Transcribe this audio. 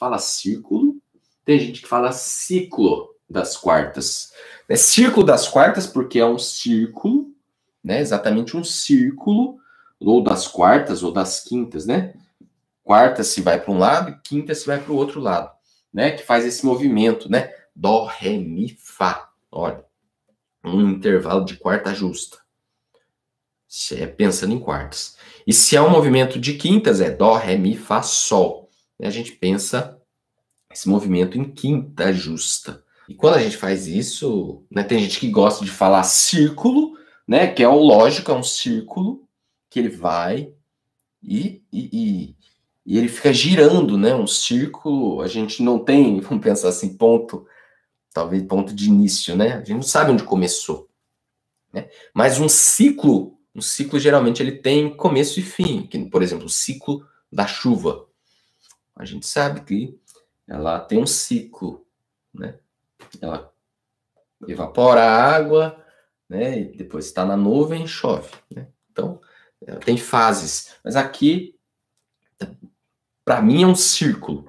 fala círculo, tem gente que fala ciclo das quartas. É círculo das quartas porque é um círculo, né? Exatamente um círculo, ou das quartas ou das quintas, né? Quarta se vai para um lado quintas quinta se vai para o outro lado, né? Que faz esse movimento, né? Dó, ré, mi, fá. Olha, um intervalo de quarta justa. É pensando em quartas. E se é um movimento de quintas, é Dó, Ré, Mi, Fá, Sol a gente pensa esse movimento em quinta justa. E quando a gente faz isso, né, tem gente que gosta de falar círculo, né, que é o lógico, é um círculo que ele vai e, e, e, e ele fica girando, né, um círculo. A gente não tem, vamos pensar assim, ponto, talvez ponto de início, né? A gente não sabe onde começou. Né? Mas um ciclo, um ciclo geralmente ele tem começo e fim, que, por exemplo, o ciclo da chuva, a gente sabe que ela tem um ciclo, né? Ela evapora a água, né? E depois está na nuvem, e chove, né? Então, ela tem fases. Mas aqui, para mim, é um círculo.